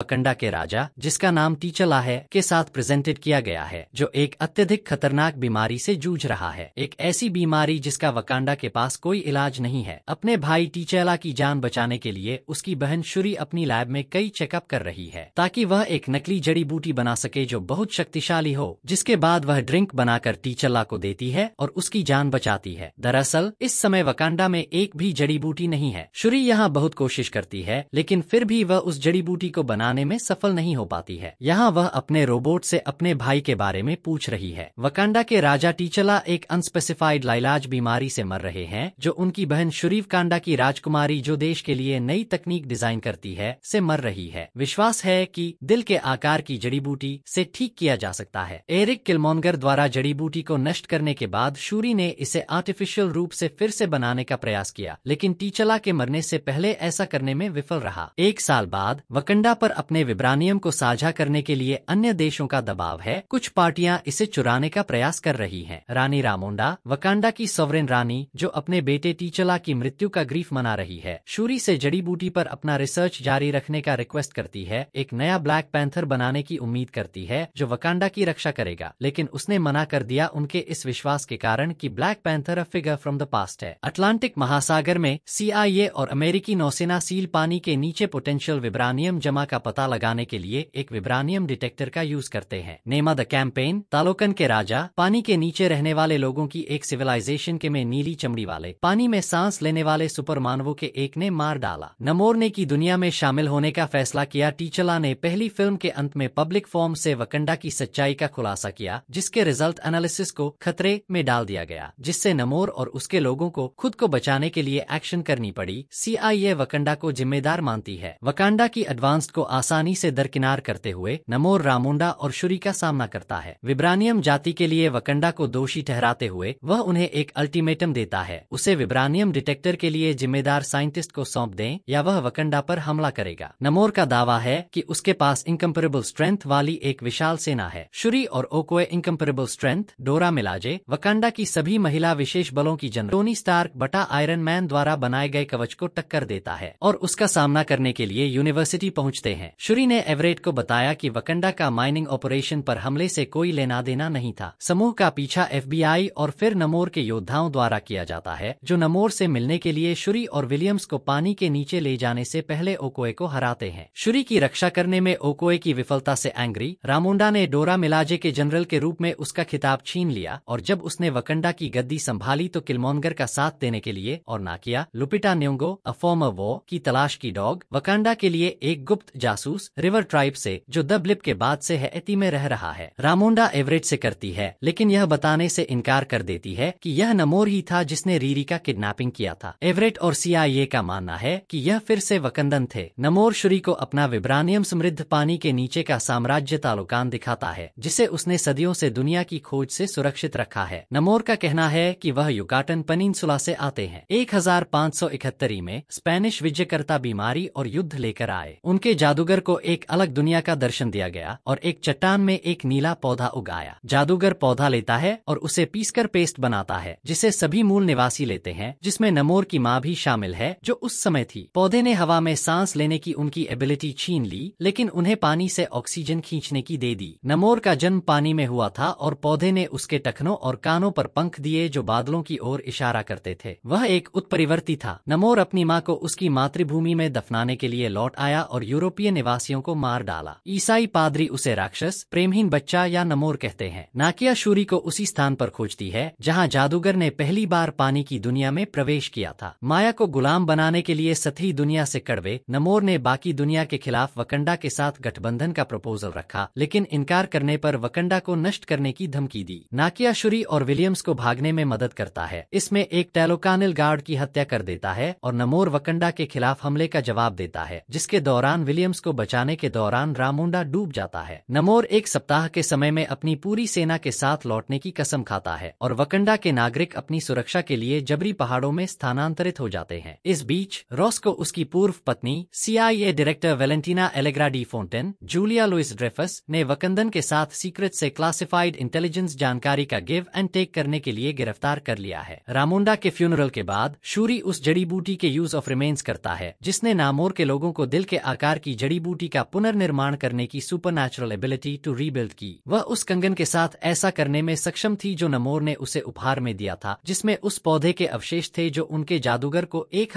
पकंडा के राजा जिसका नाम टीचला है के साथ प्रेजेंटेड किया गया है जो एक अत्यधिक खतरनाक बीमारी से जूझ रहा है एक ऐसी बीमारी जिसका वकांडा के पास कोई इलाज नहीं है अपने भाई टीचला की जान बचाने के लिए उसकी बहन शुरी अपनी लैब में कई चेकअप कर रही है ताकि वह एक नकली जड़ी बूटी बना सके जो बहुत शक्तिशाली हो जिसके बाद वह ड्रिंक बनाकर टीचला को देती है और उसकी जान बचाती है दरअसल इस समय वकांडा में एक भी जड़ी बूटी नहीं है शुरी यहाँ बहुत कोशिश करती है लेकिन फिर भी वह उस जड़ी बूटी को बना बनाने में सफल नहीं हो पाती है यहाँ वह अपने रोबोट से अपने भाई के बारे में पूछ रही है वकांडा के राजा टीचला एक अनस्पेसिफाइड लाइलाज बीमारी से मर रहे हैं जो उनकी बहन शुरीफ कांडा की राजकुमारी जो देश के लिए नई तकनीक डिजाइन करती है से मर रही है विश्वास है कि दिल के आकार की जड़ी बूटी से ठीक किया जा सकता है एरिक किलमोनगर द्वारा जड़ी बूटी को नष्ट करने के बाद शूरी ने इसे आर्टिफिशियल रूप से फिर से बनाने का प्रयास किया लेकिन टीचला के मरने से पहले ऐसा करने में विफल रहा एक साल बाद वकंडा पर अपने विब्रानियम को साझा करने के लिए अन्य देशों का दबाव है कुछ पार्टियां इसे चुराने का प्रयास कर रही हैं। रानी रामोंडा वकांडा की सोवरेन रानी जो अपने बेटे टीचला की मृत्यु का ग्रीफ मना रही है शूरी से जड़ी बूटी पर अपना रिसर्च जारी रखने का रिक्वेस्ट करती है एक नया ब्लैक पैंथर बनाने की उम्मीद करती है जो वकांडा की रक्षा करेगा लेकिन उसने मना कर दिया उनके इस विश्वास के कारण की Black Panther a figure from the past है अटलांटिक महासागर में सी और अमेरिकी नौसेना सील पानी के नीचे पोटेंशियल विब्रानियम जमा का पता लगाने के लिए एक विब्रानियम डिटेक्टर का यूज करते हैं नेमा द कैंपेन तालोकन के राजा पानी के नीचे रहने वाले लोगों की एक सिविलाइजेशन के में नीली चमड़ी वाले पानी में सांस लेने वाले सुपर मानवों के एक ने मार डाला नमोरने की दुनिया में शामिल होने का फैसला किया टीचला ने पहली फिल्म के अंत में पब्लिक फॉर्म से वकंडा की सच्चाई का खुलासा किया जिसके रिजल्ट एनालिसिस को खतरे में डाल दिया गया जिससे नमोर और उसके लोगों को खुद को बचाने के लिए एक्शन करनी पड़ी सी वकंडा को जिम्मेदार मानती है वकांडा की एडवांस्ड को आसानी से दरकिनार करते हुए नमोर रामुंडा और शुरी का सामना करता है विब्रानियम जाति के लिए वकंडा को दोषी ठहराते हुए वह उन्हें एक अल्टीमेटम देता है उसे विब्रानियम डिटेक्टर के लिए जिम्मेदार साइंटिस्ट को सौंप दें या वह वकंडा पर हमला करेगा नमोर का दावा है कि उसके पास इनकम्पेरेबल स्ट्रेंथ वाली एक विशाल सेना है शुरी और ओकोए इनकम्पेरेबल स्ट्रेंथ डोरा मिलाजे वकंडा की सभी महिला विशेष बलों की जन टोनी स्टार्क बटा आयरन मैन द्वारा बनाए गए कवच को टक्कर देता है और उसका सामना करने के लिए यूनिवर्सिटी पहुँचते हैं है शुरी ने एवरेट को बताया कि वकंडा का माइनिंग ऑपरेशन पर हमले से कोई लेना देना नहीं था समूह का पीछा एफबीआई और फिर नमोर के योद्धाओं द्वारा किया जाता है जो नमोर से मिलने के लिए शुरी और विलियम्स को पानी के नीचे ले जाने से पहले ओकोए को हराते हैं शुरी की रक्षा करने में ओकोए की विफलता से एंग्री रामुंडा ने डोरा मिलाजे के जनरल के रूप में उसका खिताब छीन लिया और जब उसने वकंडा की गद्दी संभाली तो किलमोनगर का साथ देने के लिए और ना किया लुपिटा न्योंगो अफोम वो की तलाश की डॉग वकंडा के लिए एक गुप्त जासूस रिवर ट्राइब से जो द ब्लिप के बाद से एति में रह रहा है रामोंडा एवरेज से करती है लेकिन यह बताने से इनकार कर देती है कि यह नमोर ही था जिसने रीरी का किडनैपिंग किया था एवरेट और सीआईए का मानना है कि यह फिर से वकंदन थे नमोर श्री को अपना विब्रानियम समृद्ध पानी के नीचे का साम्राज्य तालुकान दिखाता है जिसे उसने सदियों से दुनिया की खोज से सुरक्षित रखा है नमोर का कहना है कि वह युकाटन सुला से आते हैं एक हजार में स्पेनिश विजयकर्ता बीमारी और युद्ध लेकर आए उनके जादू जादूगर को एक अलग दुनिया का दर्शन दिया गया और एक चट्टान में एक नीला पौधा उगाया जादूगर पौधा लेता है और उसे पीसकर पेस्ट बनाता है जिसे सभी मूल निवासी लेते हैं जिसमें नमोर की माँ भी शामिल है जो उस समय थी पौधे ने हवा में सांस लेने की उनकी एबिलिटी छीन ली लेकिन उन्हें पानी से ऑक्सीजन खींचने की दे दी नमोर का जन्म पानी में हुआ था और पौधे ने उसके टखनों और कानों पर पंख दिए जो बादलों की ओर इशारा करते थे वह एक उत्परिवर्ती था नमोर अपनी माँ को उसकी मातृभूमि में दफनाने के लिए लौट आया और यूरोपीय यूरोपीय निवासियों को मार डाला ईसाई पादरी उसे राक्षस प्रेमहीन बच्चा या नमोर कहते हैं नाकिया शूरी को उसी स्थान पर खोजती है जहां जादूगर ने पहली बार पानी की दुनिया में प्रवेश किया था माया को गुलाम बनाने के लिए सतही दुनिया ऐसी कड़वे नमोर ने बाकी दुनिया के खिलाफ वकंडा के साथ गठबंधन का प्रपोजल रखा लेकिन इनकार करने पर वकंडा को नष्ट करने की धमकी दी नाकिया शुरी और विलियम्स को भागने में मदद करता है इसमें एक टेलोकानिल गार्ड की हत्या कर देता है और नमोर वकंडा के खिलाफ हमले का जवाब देता है जिसके दौरान विलियम्स जेम्स को बचाने के दौरान रामुंडा डूब जाता है नमोर एक सप्ताह के समय में अपनी पूरी सेना के साथ लौटने की कसम खाता है और वकंडा के नागरिक अपनी सुरक्षा के लिए जबरी पहाड़ों में स्थानांतरित हो जाते हैं इस बीच रॉस को उसकी पूर्व पत्नी CIA director Valentina Allegra de Fontaine Julia Louis Dreyfus ने वकंदन के साथ सीक्रेट से क्लासिफाइड इंटेलिजेंस जानकारी का गिव एंड टेक करने के लिए गिरफ्तार कर लिया है रामुंडा के फ्यूनरल के बाद शूरी उस जड़ी बूटी के यूज ऑफ रिमेन्स करता है जिसने नामोर के लोगों को दिल के आकार की जड़ी जड़ी बूटी का पुनर्निर्माण करने की नेचुरल एबिलिटी टू रीबिल्ड की वह उस कंगन के साथ ऐसा करने में सक्षम थी जो नमोर ने उसे उपहार में दिया था जिसमें उस पौधे के अवशेष थे जो उनके जादूगर को एक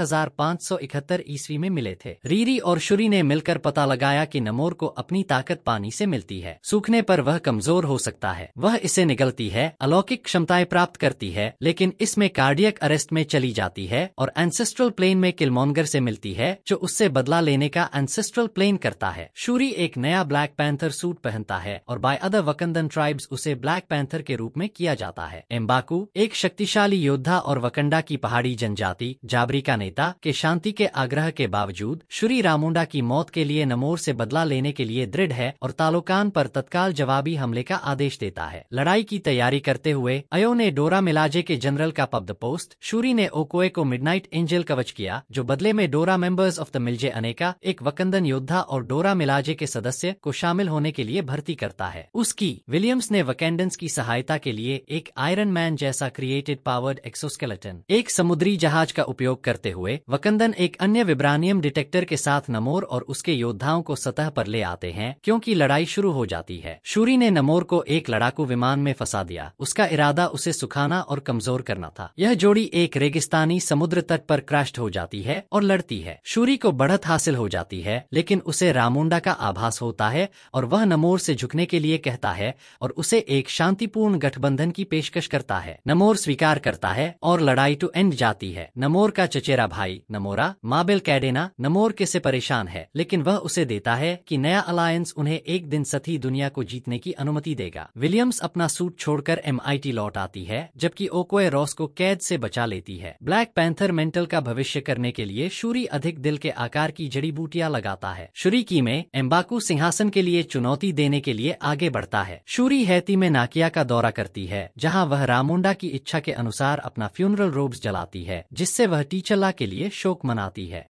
ईस्वी में मिले थे रीरी और शुरी ने मिलकर पता लगाया की नमोर को अपनी ताकत पानी ऐसी मिलती है सूखने आरोप वह कमजोर हो सकता है वह इसे निकलती है अलौकिक क्षमताएं प्राप्त करती है लेकिन इसमें कार्डियक अरेस्ट में चली जाती है और एंसेस्ट्रल प्लेन में किलमोनगर से मिलती है जो उससे बदला लेने का एंसेस्ट्रल एक्सप्लेन करता है शूरी एक नया ब्लैक पैंथर सूट पहनता है और बाय अदर वकंदन ट्राइब्स उसे ब्लैक पैंथर के रूप में किया जाता है एम्बाकू एक शक्तिशाली योद्धा और वकंडा की पहाड़ी जनजाति जाबरी का नेता के शांति के आग्रह के बावजूद शूरी रामुंडा की मौत के लिए नमोर से बदला लेने के लिए दृढ़ है और तालोकान पर तत्काल जवाबी हमले का आदेश देता है लड़ाई की तैयारी करते हुए अयो ने डोरा मिलाजे के जनरल का पब्द पोस्ट शूरी ने ओकोए को मिडनाइट एंजल कवच किया जो बदले में डोरा मेंबर्स ऑफ द मिलजे अनेका एक वकंदन योद्धा सिद्धा और डोरा मिलाजे के सदस्य को शामिल होने के लिए भर्ती करता है उसकी विलियम्स ने वकेंडेंस की सहायता के लिए एक आयरन मैन जैसा क्रिएटेड पावर्ड एक्सोस्केलेटन एक समुद्री जहाज का उपयोग करते हुए वकंदन एक अन्य विब्रानियम डिटेक्टर के साथ नमोर और उसके योद्धाओं को सतह पर ले आते हैं क्योंकि लड़ाई शुरू हो जाती है शूरी ने नमोर को एक लड़ाकू विमान में फंसा दिया उसका इरादा उसे सुखाना और कमजोर करना था यह जोड़ी एक रेगिस्तानी समुद्र तट पर क्रैश हो जाती है और लड़ती है शूरी को बढ़त हासिल हो जाती है लेकिन उसे रामुंडा का आभास होता है और वह नमोर से झुकने के लिए कहता है और उसे एक शांतिपूर्ण गठबंधन की पेशकश करता है नमोर स्वीकार करता है और लड़ाई टू एंड जाती है नमोर का चचेरा भाई नमोरा माबेल कैडेना नमोर के से परेशान है लेकिन वह उसे देता है कि नया अलायंस उन्हें एक दिन सती दुनिया को जीतने की अनुमति देगा विलियम्स अपना सूट छोड़कर एम लौट आती है जबकि ओकोए रॉस को कैद से बचा लेती है ब्लैक पैंथर मेंटल का भविष्य करने के लिए शूरी अधिक दिल के आकार की जड़ी बूटियां लगाता है है शुरी की में एम्बाकू सिंहासन के लिए चुनौती देने के लिए आगे बढ़ता है शूरी हैती में नाकिया का दौरा करती है जहाँ वह रामुंडा की इच्छा के अनुसार अपना फ्यूनरल रोब्स जलाती है जिससे वह टीचला के लिए शोक मनाती है